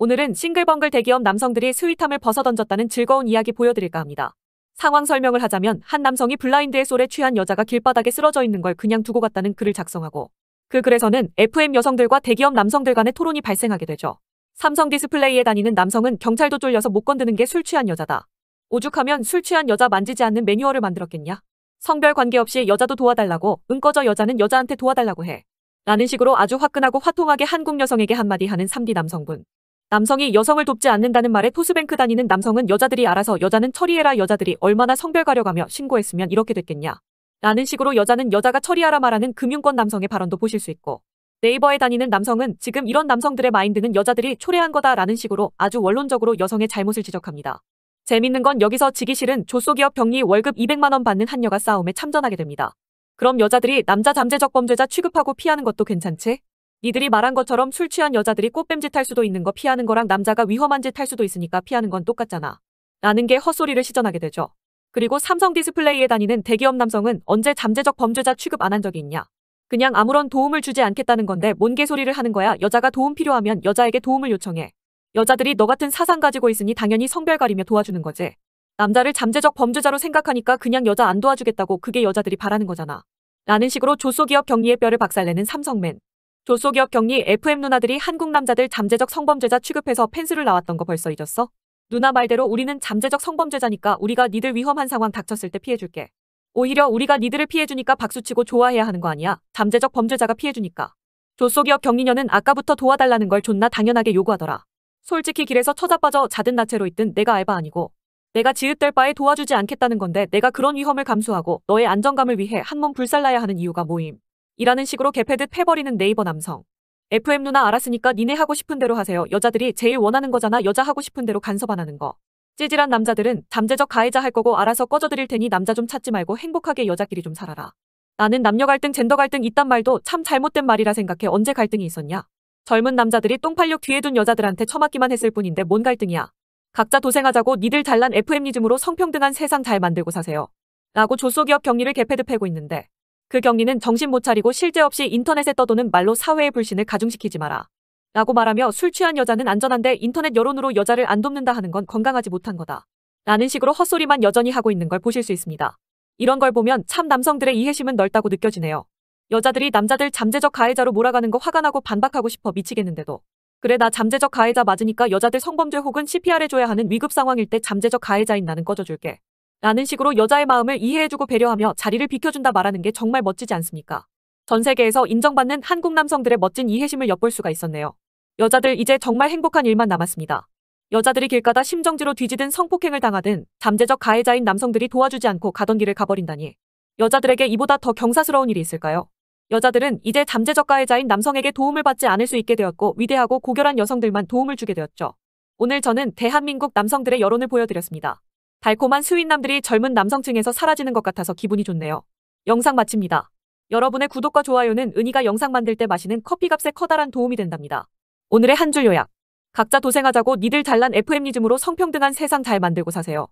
오늘은 싱글벙글 대기업 남성들이 스윗함을 벗어던졌다는 즐거운 이야기 보여드릴까 합니다. 상황 설명을 하자면 한 남성이 블라인드의 솔에 취한 여자가 길바닥에 쓰러져 있는 걸 그냥 두고 갔다는 글을 작성하고 그 글에서는 FM 여성들과 대기업 남성들 간의 토론이 발생하게 되죠. 삼성 디스플레이에 다니는 남성은 경찰도 쫄려서 못 건드는 게 술 취한 여자다. 오죽하면 술 취한 여자 만지지 않는 매뉴얼을 만들었겠냐? 성별 관계없이 여자도 도와달라고 응꺼져 여자는 여자한테 도와달라고 해. 라는 식으로 아주 화끈하고 화통하게 한국 여성에게 한마디 하는 3D 남성분. 남성이 여성을 돕지 않는다는 말에 토스뱅크 다니는 남성은 여자들이 알아서 여자는 처리해라 여자들이 얼마나 성별 가려가며 신고했으면 이렇게 됐겠냐. 라는 식으로 여자는 여자가 처리하라 말하는 금융권 남성의 발언도 보실 수 있고 네이버에 다니는 남성은 지금 이런 남성들의 마인드는 여자들이 초래한 거다라는 식으로 아주 원론적으로 여성의 잘못을 지적합니다. 재밌는 건 여기서 지기 싫은 조소기업 병리 월급 200만 원 받는 한녀가 싸움에 참전하게 됩니다. 그럼 여자들이 남자 잠재적 범죄자 취급하고 피하는 것도 괜찮지? 니들이 말한 것처럼 술 취한 여자들이 꽃뱀짓 할 수도 있는 거 피하는 거랑 남자가 위험한 짓 할 수도 있으니까 피하는 건 똑같잖아. 라는 게 헛소리를 시전하게 되죠. 그리고 삼성 디스플레이에 다니는 대기업 남성은 언제 잠재적 범죄자 취급 안 한 적이 있냐. 그냥 아무런 도움을 주지 않겠다는 건데 뭔 개소리를 하는 거야. 여자가 도움 필요하면 여자에게 도움을 요청해. 여자들이 너 같은 사상 가지고 있으니 당연히 성별 가리며 도와주는 거지. 남자를 잠재적 범죄자로 생각하니까 그냥 여자 안 도와주겠다고 그게 여자들이 바라는 거잖아. 라는 식으로 조소기업 경리의 뼈를 박살내는 삼성맨. 조소기업 격리 FM 누나들이 한국 남자들 잠재적 성범죄자 취급해서 펜스를 나왔던 거 벌써 잊었어? 누나 말대로 우리는 잠재적 성범죄자니까 우리가 니들 위험한 상황 닥쳤을 때 피해줄게. 오히려 우리가 니들을 피해주니까 박수치고 좋아해야 하는 거 아니야. 잠재적 범죄자가 피해주니까. 조소기업격리녀는 아까부터 도와달라는 걸 존나 당연하게 요구하더라. 솔직히 길에서 처자빠져 자든 나체로 있든 내가 알바 아니고 내가 지읒될 바에 도와주지 않겠다는 건데 내가 그런 위험을 감수하고 너의 안정감을 위해 한 몸 불살라야 하는 이유가 모임. 이라는 식으로 개패듯 패버리는 네이버 남성. FM 누나 알았으니까 니네 하고 싶은 대로 하세요. 여자들이 제일 원하는 거잖아. 여자 하고 싶은 대로 간섭 안 하는 거. 찌질한 남자들은 잠재적 가해자 할 거고 알아서 꺼져드릴 테니 남자 좀 찾지 말고 행복하게 여자끼리 좀 살아라. 나는 남녀 갈등, 젠더 갈등 있단 말도 참 잘못된 말이라 생각해 언제 갈등이 있었냐. 젊은 남자들이 똥팔려 뒤에 둔 여자들한테 처맞기만 했을 뿐인데 뭔 갈등이야. 각자 도생하자고 니들 잘난 FM이즘으로 성평등한 세상 잘 만들고 사세요. 라고 조소기업 격리를 개패드 패고 있는데 그 경리는 정신 못 차리고 실제 없이 인터넷에 떠도는 말로 사회의 불신을 가중시키지 마라. 라고 말하며 술 취한 여자는 안전한데 인터넷 여론으로 여자를 안 돕는다 하는 건 건강하지 못한 거다. 라는 식으로 헛소리만 여전히 하고 있는 걸 보실 수 있습니다. 이런 걸 보면 참 남성들의 이해심은 넓다고 느껴지네요. 여자들이 남자들 잠재적 가해자로 몰아가는 거 화가 나고 반박하고 싶어 미치겠는데도. 그래 나 잠재적 가해자 맞으니까 여자들 성범죄 혹은 CPR 해줘야 하는 위급 상황일 때 잠재적 가해자인 나는 꺼져줄게. 라는 식으로 여자의 마음을 이해해주고 배려하며 자리를 비켜준다 말하는 게 정말 멋지지 않습니까? 전 세계에서 인정받는 한국 남성들의 멋진 이해심을 엿볼 수가 있었네요. 여자들 이제 정말 행복한 일만 남았습니다. 여자들이 길가다 심정지로 뒤지든 성폭행을 당하든 잠재적 가해자인 남성들이 도와주지 않고 가던 길을 가버린다니. 여자들에게 이보다 더 경사스러운 일이 있을까요? 여자들은 이제 잠재적 가해자인 남성에게 도움을 받지 않을 수 있게 되었고 위대하고 고결한 여성들만 도움을 주게 되었죠. 오늘 저는 대한민국 남성들의 여론을 보여드렸습니다. 달콤한 스윗남들이 젊은 남성층에서 사라지는 것 같아서 기분이 좋네요. 영상 마칩니다. 여러분의 구독과 좋아요는 은희가 영상 만들 때 마시는 커피값에 커다란 도움이 된답니다. 오늘의 한 줄 요약. 각자 도생하자고 니들 잘난 FM이즘으로 성평등한 세상 잘 만들고 사세요.